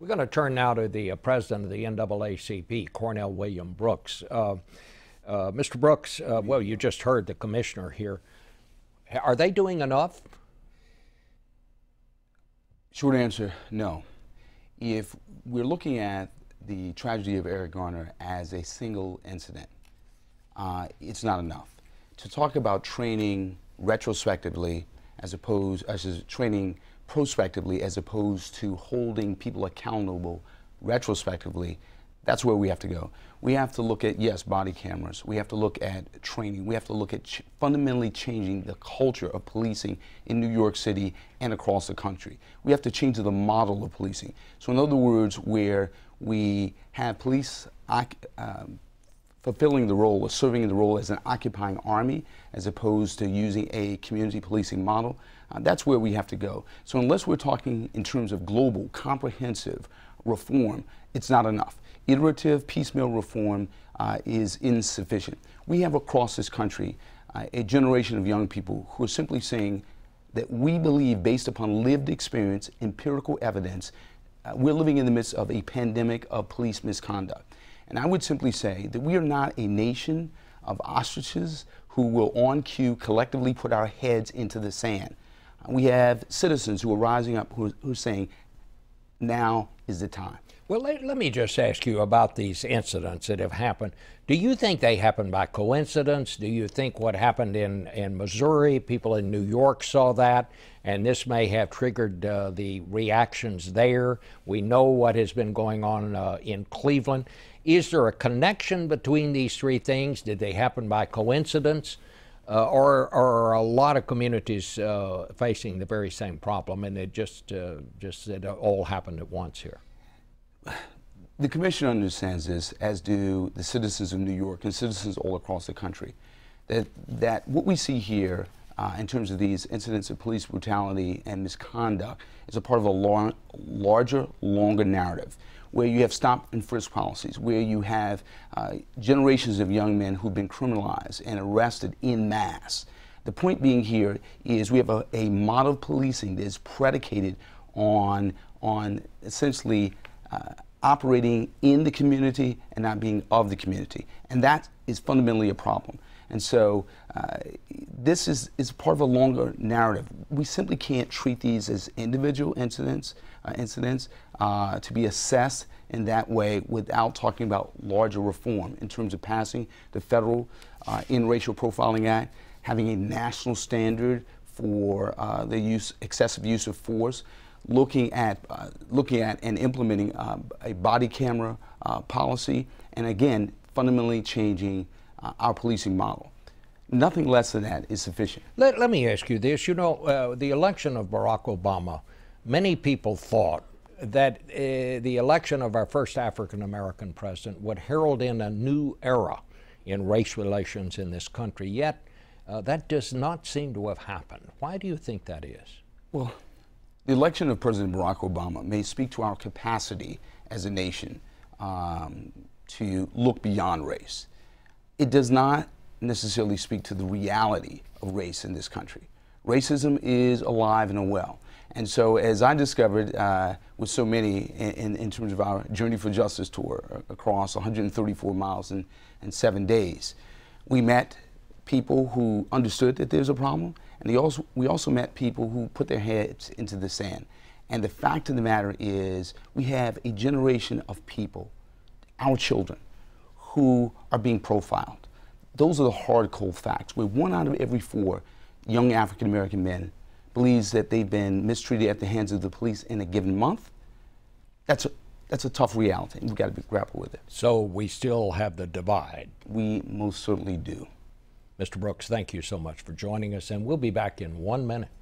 We're going to turn now to the uh, president of the NAACP, Cornell William Brooks. Uh, uh, Mr. Brooks, uh, well, you just heard the commissioner here. Are they doing enough? Short answer no. If we're looking at the tragedy of Eric Garner as a single incident, uh, it's not enough. To talk about training retrospectively as opposed as training prospectively as opposed to holding people accountable retrospectively, that's where we have to go. We have to look at, yes, body cameras. We have to look at training. We have to look at ch fundamentally changing the culture of policing in New York City and across the country. We have to change the model of policing. So, in other words, where we have police um, fulfilling the role or serving the role as an occupying army as opposed to using a community policing model. Uh, that's where we have to go. So unless we're talking in terms of global, comprehensive reform, it's not enough. Iterative piecemeal reform uh, is insufficient. We have across this country uh, a generation of young people who are simply saying that we believe, based upon lived experience, empirical evidence, uh, we're living in the midst of a pandemic of police misconduct. And I would simply say that we are not a nation of ostriches who will, on cue, collectively put our heads into the sand. We have citizens who are rising up who, who are saying, now is the time. Well, let, let, me just ask you about these incidents that have happened. Do you think they happened by coincidence? Do you think what happened in, in Missouri, people in New York saw that, and this may have triggered uh, the reactions there? We know what has been going on uh, in Cleveland. Is there a connection between these three things? Did they happen by coincidence? Uh, or, or, are a lot of communities uh, facing the very same problem and it just, uh, just it all happened at once here? The commission understands this, as do the citizens of New York and citizens all across the country, that, that what we see here uh, in terms of these incidents of police brutality and misconduct is a part of a long, larger, longer narrative where you have stop and frisk policies, where you have uh, generations of young men who've been criminalized and arrested in mass. The point being here is we have a, a model of policing that is predicated on, on essentially uh, operating in the community and not being of the community. And that is fundamentally a problem. And so uh, this is, is part of a longer narrative. We simply can't treat these as individual incidents, uh, incidents uh, to be assessed in that way without talking about larger reform in terms of passing the federal uh, in racial profiling act, having a national standard for uh, the use excessive use of force, looking at uh, looking at and implementing uh, a body camera uh, policy, and again fundamentally changing uh, our policing model. Nothing less than that is sufficient. Let, let me ask you this. You know, uh, the election of Barack Obama, many people thought that uh, the election of our first African American president would herald in a new era in race relations in this country. Yet, uh, that does not seem to have happened. Why do you think that is? Well, the election of President Barack Obama may speak to our capacity as a nation um, to look beyond race. It does not necessarily speak to the reality of race in this country. Racism is alive and well. And so, as I discovered uh, with so many in, in, terms of our Journey for Justice tour uh, across 134 miles in, seven days, we met people who understood that there's a problem, and also, we also met people who put their heads into the sand. And the fact of the matter is, we have a generation of people, our children, who are being profiled those are the hard, cold facts. Where one out of every four young African American men believes that they've been mistreated at the hands of the police in a given month, that's a, that's a tough reality. We've got to grapple with it. So we still have the divide. We most certainly do. Mr. Brooks, thank you so much for joining us, and we'll be back in one minute.